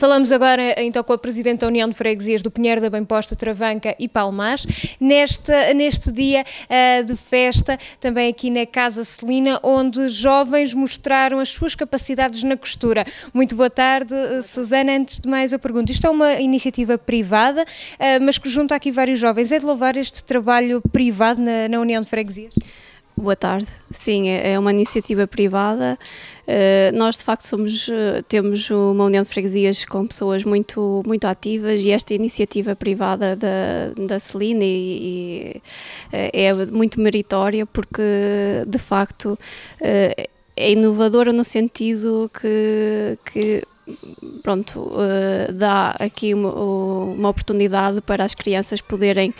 Falamos agora então com a Presidente da União de Freguesias do Pinheiro da Bemposta, Travanca e Palmas. Neste, neste dia uh, de festa, também aqui na Casa Celina, onde jovens mostraram as suas capacidades na costura. Muito boa tarde, eh, Susana. Antes de mais, eu pergunto: isto é uma iniciativa privada, uh, mas que junta aqui vários jovens. É de louvar este trabalho privado na, na União de Freguesias? Boa tarde. Sim, é, é uma iniciativa privada. Eh, nós, de facto, somos, eh, temos uma união de freguesias com pessoas muito, muito ativas e esta iniciativa privada da, da Celina eh, é muito meritória porque, de facto, é inovadora no sentido que, que pronto, uh, dá aqui uma, uma, oportunidade para as crianças poderem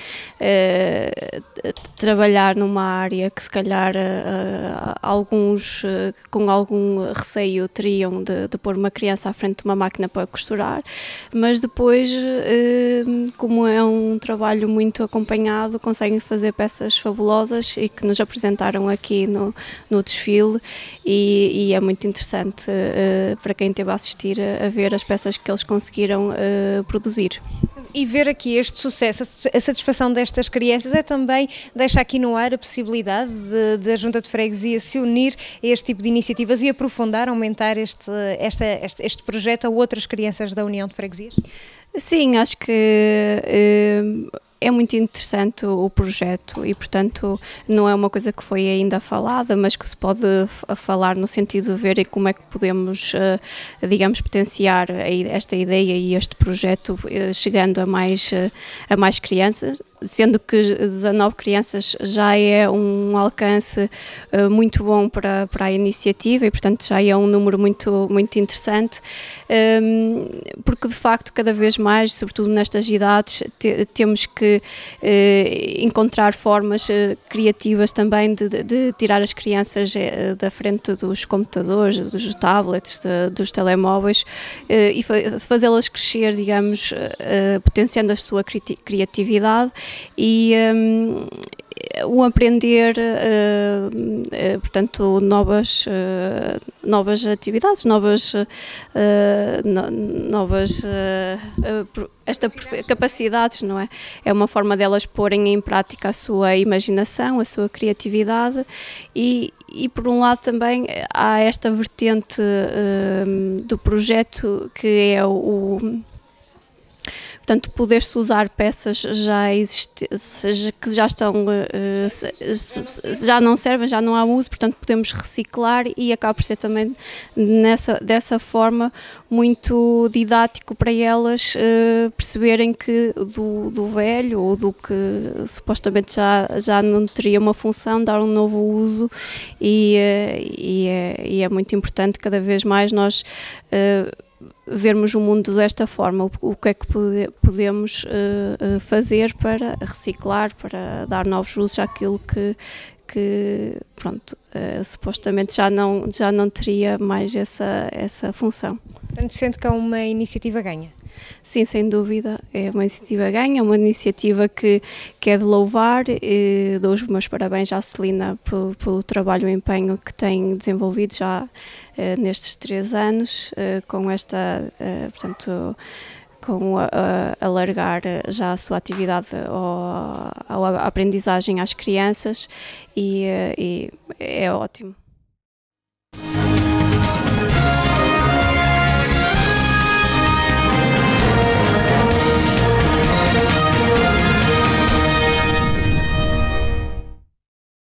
uh, trabalhar numa área que se calhar uh, alguns com algum receio teriam de, de, pôr uma criança à frente de uma máquina para costurar, mas depois, como é um trabalho muito acompanhado, conseguem fazer peças fabulosas e que nos apresentaram aqui no, no desfile e, e é muito interessante para quem teve a assistir a ver ver as peças que eles conseguiram uh, produzir. E ver aqui este sucesso, a satisfação destas crianças é também deixa aqui no ar a possibilidade da Junta de Freguesia se unir a este tipo de iniciativas e aprofundar, aumentar este, esta, este, este projeto a outras crianças da União de Freguesias? Sim, acho que. Uh, é muito interessante o projeto e, portanto, não é uma coisa que foi ainda falada, mas que se pode falar no sentido de ver como é que podemos, eh, digamos, potenciar esta ideia e este projeto eh, chegando a mais, eh, a mais crianças sendo que 19 crianças já é um alcance eh, muito bom para, para a iniciativa e, portanto, já é um número muito, muito interessante, ehm, porque de facto, cada vez mais, sobretudo nestas idades, temos que eh, encontrar formas eh, criativas também de, de, tirar as crianças da frente dos computadores, dos tablets, dos telemóveis e fazê-las crescer, digamos, potenciando a sua criatividade e um, o aprender, uh, uh, portanto, novas, uh, novas atividades, novas, no, novas esta capacidades, não é? É uma forma delas porem em prática a sua imaginação, a sua criatividade e, e por um lado também há esta vertente hum, do projeto que é o, o portanto, poder-se usar peças já que já estão, eh, eh, já não servem, já não há uso, portanto, podemos reciclar e acaba por ser também nessa, dessa forma muito didático para elas eh, perceberem que do, do velho ou do que supostamente já, já não teria uma função, dar um novo uso e, e, é, e é muito importante cada vez mais nós. Uh, vermos o mundo desta forma, o, que é que pode, podemos uh, fazer para reciclar, para dar novos usos àquilo que, que pronto, uh, supostamente já não, já não teria mais essa, essa função. Portanto, sente que é uma iniciativa ganha? Sim, sem dúvida. É uma iniciativa ganha, é uma iniciativa que, que é de louvar. E dou os meus parabéns à Celina pelo, pelo trabalho e empenho que tem desenvolvido já eh, nestes três anos, eh, com esta, eh, portanto, com alargar eh, já a sua atividade à aprendizagem às crianças e, eh, e é ótimo.